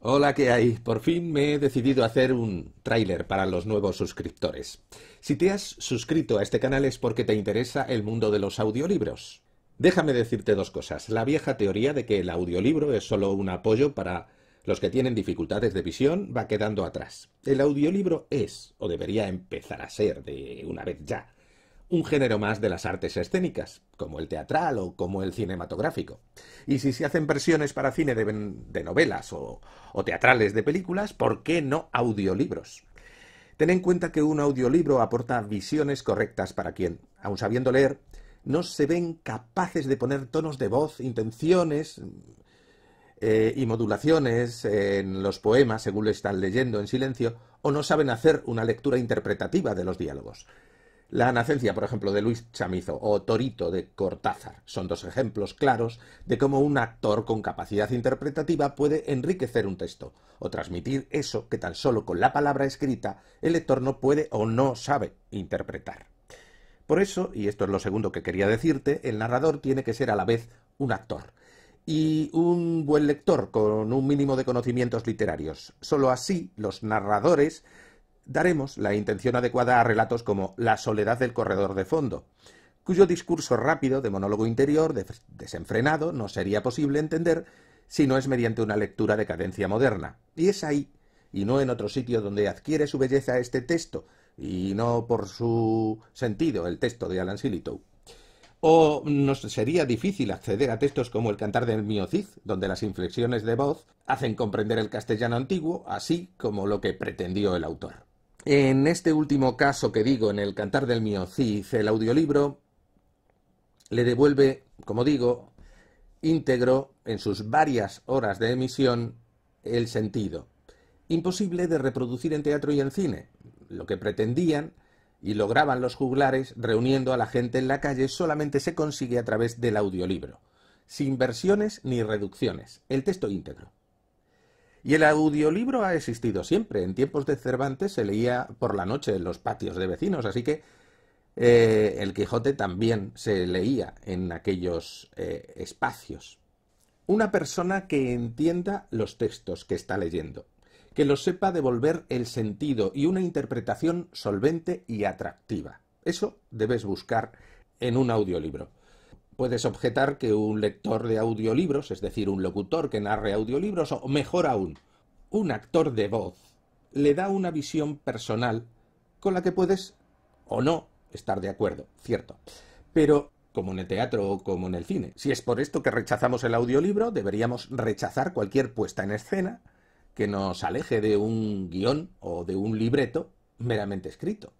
Hola, ¿qué hay? Por fin me he decidido a hacer un tráiler para los nuevos suscriptores. Si te has suscrito a este canal es porque te interesa el mundo de los audiolibros. Déjame decirte dos cosas. La vieja teoría de que el audiolibro es solo un apoyo para los que tienen dificultades de visión va quedando atrás. El audiolibro es, o debería empezar a ser de una vez ya, un género más de las artes escénicas, como el teatral o como el cinematográfico. Y si se hacen versiones para cine de, novelas o, teatrales de películas, ¿por qué no audiolibros? Ten en cuenta que un audiolibro aporta visiones correctas para quien, aun sabiendo leer, no se ven capaces de poner tonos de voz, intenciones eh, y modulaciones en los poemas según lo están leyendo en silencio, o no saben hacer una lectura interpretativa de los diálogos. La nacencia, por ejemplo, de Luis Chamizo o Torito de Cortázar son dos ejemplos claros de cómo un actor con capacidad interpretativa puede enriquecer un texto o transmitir eso que tan solo con la palabra escrita el lector no puede o no sabe interpretar. Por eso, y esto es lo segundo que quería decirte, el narrador tiene que ser a la vez un actor y un buen lector con un mínimo de conocimientos literarios. Solo así los narradores daremos la intención adecuada a relatos como La soledad del corredor de fondo, cuyo discurso rápido de monólogo interior desenfrenado no sería posible entender si no es mediante una lectura de cadencia moderna. Y es ahí, y no en otro sitio donde adquiere su belleza este texto, y no por su sentido el texto de Alan Silito. O nos sería difícil acceder a textos como El cantar del miocid, donde las inflexiones de voz hacen comprender el castellano antiguo, así como lo que pretendió el autor. En este último caso que digo, en el Cantar del Cid, el audiolibro le devuelve, como digo, íntegro en sus varias horas de emisión el sentido. Imposible de reproducir en teatro y en cine. Lo que pretendían y lograban los juglares reuniendo a la gente en la calle solamente se consigue a través del audiolibro, sin versiones ni reducciones, el texto íntegro. Y el audiolibro ha existido siempre. En tiempos de Cervantes se leía por la noche en los patios de vecinos, así que eh, el Quijote también se leía en aquellos eh, espacios. Una persona que entienda los textos que está leyendo, que los sepa devolver el sentido y una interpretación solvente y atractiva. Eso debes buscar en un audiolibro. Puedes objetar que un lector de audiolibros, es decir, un locutor que narre audiolibros, o mejor aún, un actor de voz, le da una visión personal con la que puedes o no estar de acuerdo, cierto. Pero, como en el teatro o como en el cine, si es por esto que rechazamos el audiolibro, deberíamos rechazar cualquier puesta en escena que nos aleje de un guión o de un libreto meramente escrito.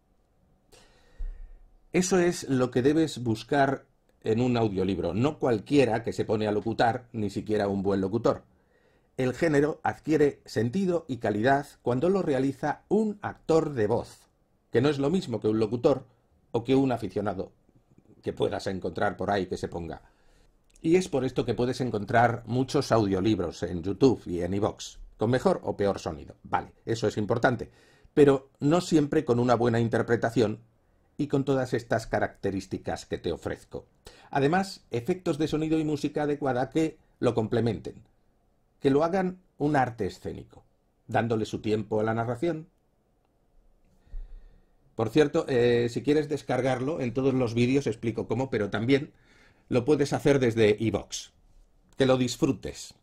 Eso es lo que debes buscar en un audiolibro. No cualquiera que se pone a locutar, ni siquiera un buen locutor. El género adquiere sentido y calidad cuando lo realiza un actor de voz, que no es lo mismo que un locutor o que un aficionado que puedas encontrar por ahí que se ponga. Y es por esto que puedes encontrar muchos audiolibros en YouTube y en iVoox, con mejor o peor sonido. Vale, eso es importante, pero no siempre con una buena interpretación y con todas estas características que te ofrezco. Además, efectos de sonido y música adecuada que lo complementen, que lo hagan un arte escénico, dándole su tiempo a la narración. Por cierto, eh, si quieres descargarlo, en todos los vídeos explico cómo, pero también lo puedes hacer desde iVox. Que lo disfrutes.